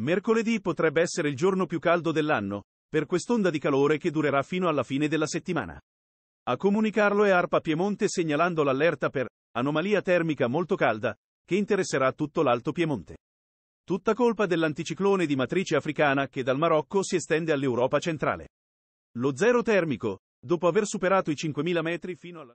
Mercoledì potrebbe essere il giorno più caldo dell'anno, per quest'onda di calore che durerà fino alla fine della settimana. A comunicarlo è ARPA Piemonte segnalando l'allerta per anomalia termica molto calda, che interesserà tutto l'Alto Piemonte. Tutta colpa dell'anticiclone di matrice africana che dal Marocco si estende all'Europa centrale. Lo zero termico, dopo aver superato i 5.000 metri fino alla...